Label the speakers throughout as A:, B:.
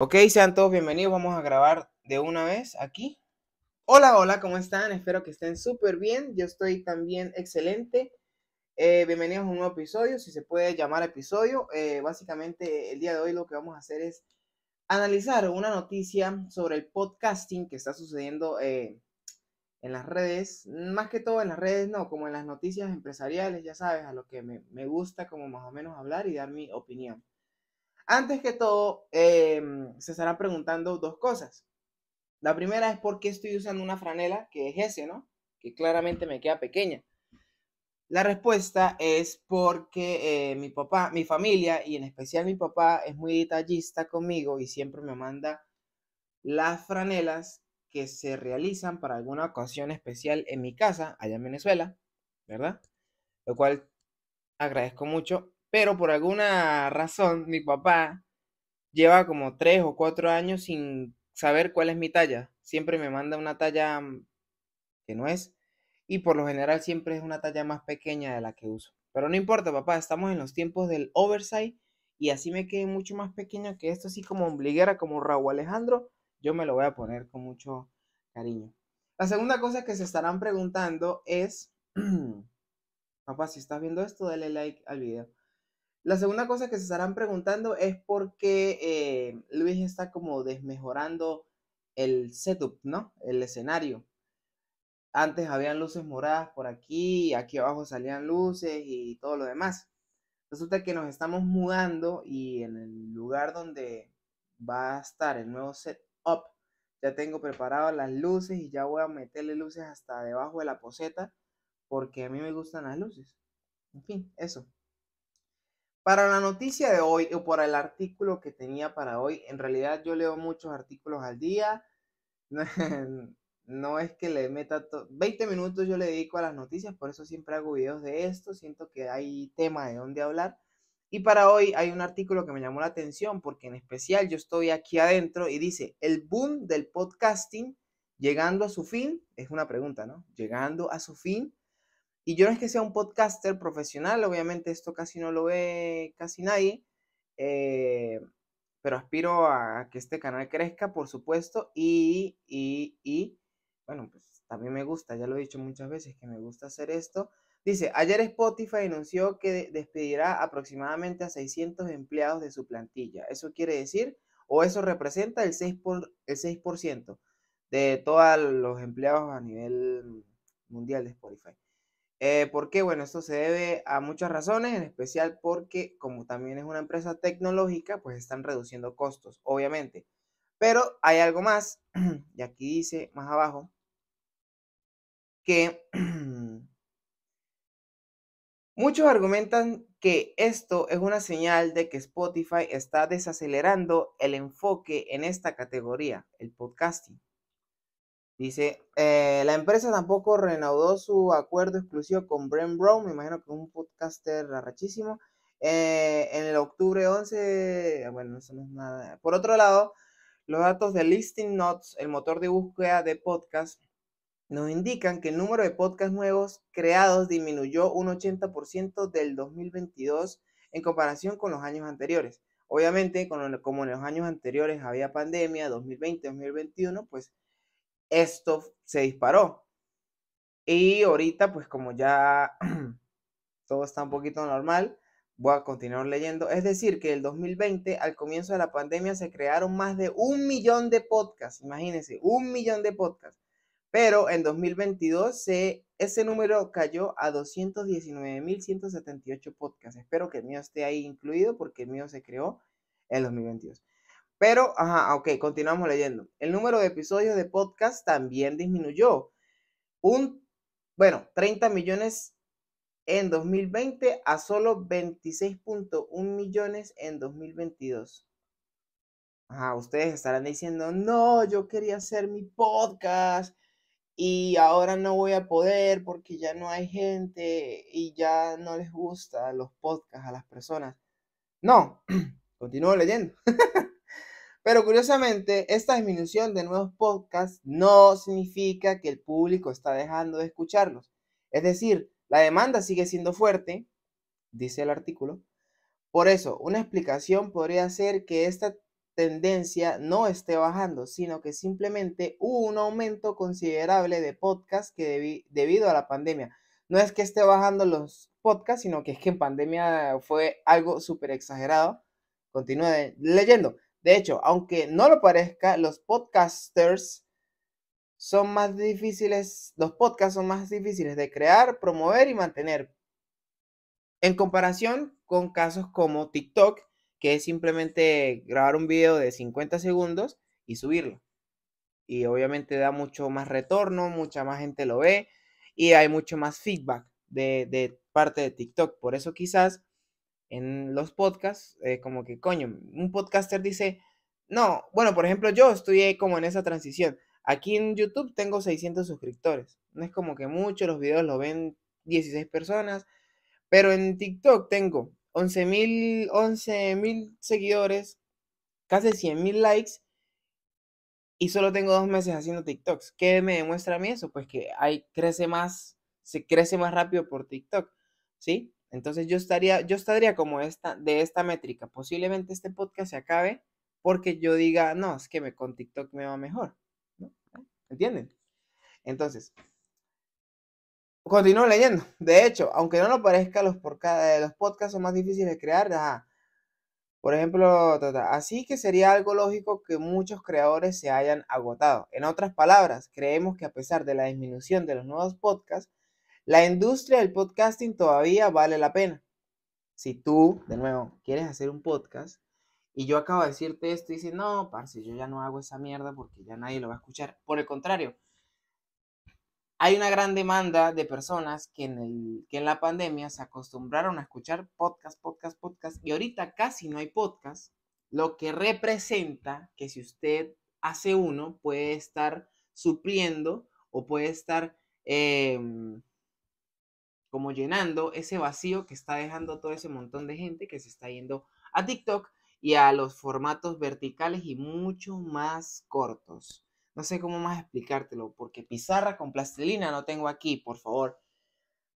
A: Ok, sean todos bienvenidos. Vamos a grabar de una vez aquí. Hola, hola, ¿cómo están? Espero que estén súper bien. Yo estoy también excelente. Eh, bienvenidos a un nuevo episodio, si se puede llamar episodio. Eh, básicamente, el día de hoy lo que vamos a hacer es analizar una noticia sobre el podcasting que está sucediendo eh, en las redes. Más que todo en las redes, no, como en las noticias empresariales, ya sabes, a lo que me gusta como más o menos hablar y dar mi opinión. Antes que todo, em, se estarán preguntando dos cosas. La primera es por qué estoy usando una franela, que es ese, ¿no? Que claramente me queda pequeña. La respuesta es porque eh, mi papá, mi familia y en especial mi papá es muy detallista conmigo y siempre me manda las franelas que se realizan para alguna ocasión especial en mi casa, allá en Venezuela, ¿verdad? Lo cual agradezco mucho pero por alguna razón, mi papá lleva como tres o cuatro años sin saber cuál es mi talla. Siempre me manda una talla que no es. Y por lo general siempre es una talla más pequeña de la que uso. Pero no importa, papá, estamos en los tiempos del Oversight. y así me quede mucho más pequeño que esto, así como ombliguera, como Raúl Alejandro. Yo me lo voy a poner con mucho cariño. La segunda cosa que se estarán preguntando es, papá, si estás viendo esto, dale like al video. La segunda cosa que se estarán preguntando es por qué eh, Luis está como desmejorando el setup, ¿no? El escenario. Antes habían luces moradas por aquí, aquí abajo salían luces y todo lo demás. Resulta que nos estamos mudando y en el lugar donde va a estar el nuevo setup, ya tengo preparado las luces y ya voy a meterle luces hasta debajo de la poseta porque a mí me gustan las luces. En fin, eso. Para la noticia de hoy o para el artículo que tenía para hoy, en realidad yo leo muchos artículos al día. no es que le meta 20 minutos yo le dedico a las noticias, por eso siempre hago videos de esto, siento que hay tema de dónde hablar. Y para hoy hay un artículo que me llamó la atención porque en especial yo estoy aquí adentro y dice, el boom del podcasting llegando a su fin, es una pregunta, ¿no? Llegando a su fin, y yo no es que sea un podcaster profesional, obviamente esto casi no lo ve casi nadie, eh, pero aspiro a que este canal crezca, por supuesto, y, bueno, pues también me gusta, ya lo he dicho muchas veces que me gusta hacer esto. Dice, ayer Spotify anunció que despedirá aproximadamente a 600 empleados de su plantilla. Eso quiere decir, o eso representa el 6%, el 6 de todos los empleados a nivel mundial de Spotify. Eh, ¿Por qué? Bueno, esto se debe a muchas razones, en especial porque como también es una empresa tecnológica, pues están reduciendo costos, obviamente. Pero hay algo más, y aquí dice más abajo, que muchos argumentan que esto es una señal de que Spotify está desacelerando el enfoque en esta categoría, el podcasting. Dice, eh, la empresa tampoco renaudó su acuerdo exclusivo con Brent Brown, me imagino que es un podcaster rarachísimo, eh, en el octubre 11, eh, bueno, eso no es nada. Por otro lado, los datos de Listing Notes, el motor de búsqueda de podcast, nos indican que el número de podcasts nuevos creados disminuyó un 80% del 2022 en comparación con los años anteriores. Obviamente, como en los años anteriores había pandemia, 2020, 2021, pues esto se disparó. Y ahorita, pues como ya todo está un poquito normal, voy a continuar leyendo. Es decir, que el 2020, al comienzo de la pandemia, se crearon más de un millón de podcasts. Imagínense, un millón de podcasts. Pero en 2022 ese número cayó a 219.178 podcasts. Espero que el mío esté ahí incluido porque el mío se creó en 2022. Pero, ajá, ok, continuamos leyendo. El número de episodios de podcast también disminuyó. Un, bueno, 30 millones en 2020 a solo 26.1 millones en 2022. Ajá, ustedes estarán diciendo, no, yo quería hacer mi podcast y ahora no voy a poder porque ya no hay gente y ya no les gusta los podcasts a las personas. No, continúo leyendo. Pero curiosamente, esta disminución de nuevos podcasts no significa que el público está dejando de escucharlos. Es decir, la demanda sigue siendo fuerte, dice el artículo. Por eso, una explicación podría ser que esta tendencia no esté bajando, sino que simplemente hubo un aumento considerable de podcasts que debido a la pandemia. No es que esté bajando los podcasts, sino que es que en pandemia fue algo súper exagerado. Continúe leyendo. De hecho, aunque no lo parezca, los podcasters son más difíciles, los podcasts son más difíciles de crear, promover y mantener. En comparación con casos como TikTok, que es simplemente grabar un video de 50 segundos y subirlo. Y obviamente da mucho más retorno, mucha más gente lo ve y hay mucho más feedback de, de parte de TikTok. Por eso quizás en los podcasts, eh, como que, coño, un podcaster dice, no, bueno, por ejemplo, yo estoy como en esa transición. Aquí en YouTube tengo 600 suscriptores. No es como que mucho, los videos los ven 16 personas, pero en TikTok tengo 11.000 mil seguidores, casi mil likes y solo tengo dos meses haciendo TikToks. ¿Qué me demuestra a mí eso? Pues que hay, crece más, se crece más rápido por TikTok, ¿sí? Entonces yo estaría, yo estaría como esta, de esta métrica. Posiblemente este podcast se acabe porque yo diga, no, es que me, con TikTok me va mejor. ¿Entienden? Entonces, continúo leyendo. De hecho, aunque no lo parezca, los, por cada, eh, los podcasts son más difíciles de crear. Por ejemplo, así que sería algo lógico que muchos creadores se hayan agotado. En otras palabras, creemos que a pesar de la disminución de los nuevos podcasts, la industria del podcasting todavía vale la pena. Si tú, de nuevo, quieres hacer un podcast y yo acabo de decirte esto y dices, no, parce, yo ya no hago esa mierda porque ya nadie lo va a escuchar. Por el contrario, hay una gran demanda de personas que en, en la pandemia se acostumbraron a escuchar podcast, podcast, podcast y ahorita casi no hay podcast, lo que representa que si usted hace uno puede estar supliendo o puede estar... Em, como llenando ese vacío que está dejando todo ese montón de gente que se está yendo a TikTok y a los formatos verticales y mucho más cortos. No sé cómo más explicártelo, porque pizarra con plastilina no tengo aquí, por favor.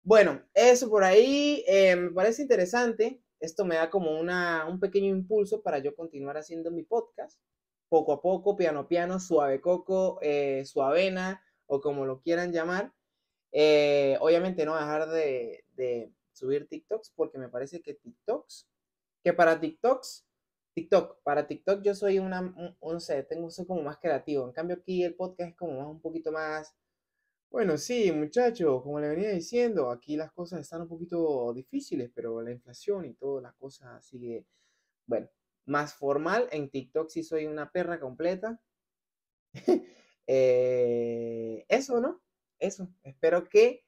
A: Bueno, eso por ahí eh, me parece interesante. Esto me da como un pequeño impulso para yo continuar haciendo mi podcast. Poco a poco, piano piano, suave coco, eh, suavena o como lo quieran llamar. Eh, obviamente no dejar de, de, subir TikToks porque me parece que TikToks, que para TikToks, TikTok, para TikTok yo soy una, un, no sé, tengo, soy como más creativo. En cambio aquí el podcast es como más un poquito más, bueno, sí, muchachos, como le venía diciendo, aquí las cosas están un poquito difíciles, pero la inflación y todas las cosas sigue, bueno, más formal. En TikTok sí soy una perra completa. Eh, eso, ¿no? eso, espero que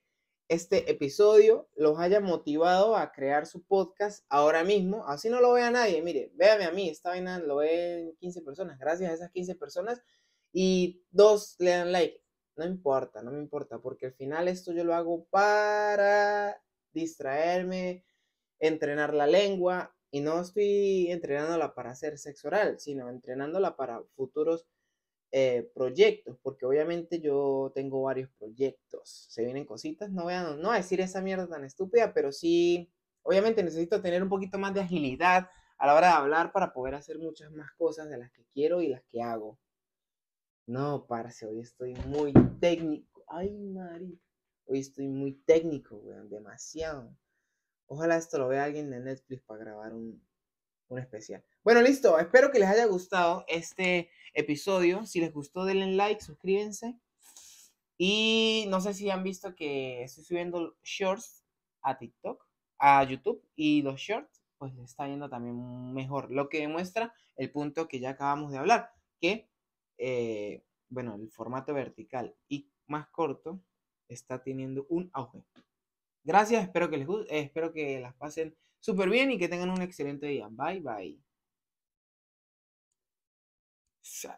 A: este episodio los haya motivado a crear su podcast ahora mismo. Así no lo vea nadie. Mire, véame a mí, esta vaina lo ven 15 personas. Gracias a esas 15 personas. Y dos le dan like. No importa, no me importa, porque al final esto yo lo hago para distraerme, entrenar la lengua. Y no estoy entrenándola para ser sexo oral, sino entrenándola para futuros eh, proyectos, porque obviamente yo tengo varios proyectos, se vienen cositas, no voy, a, no decir esa mierda tan estúpida, pero sí, obviamente necesito tener un poquito más de agilidad a la hora de hablar para poder hacer muchas más cosas de las que quiero y las que hago. No, parce, hoy estoy muy técnico. Ay, Mari. Hoy estoy muy técnico, demasiado. Ojalá esto lo vea alguien de Netflix para grabar un, un especial. Bueno, listo. Espero que les haya gustado este episodio. Si les gustó, denle like, suscríbanse. Y no sé si han visto que estoy subiendo shorts a TikTok, a YouTube, y los shorts pues está yendo también mejor. Lo que demuestra el punto que ya acabamos de hablar, que, eh, bueno, el formato vertical y más corto está teniendo un auge. Gracias, espero que les guste, eh, espero que las pasen súper bien y que tengan un excelente día. Bye bye.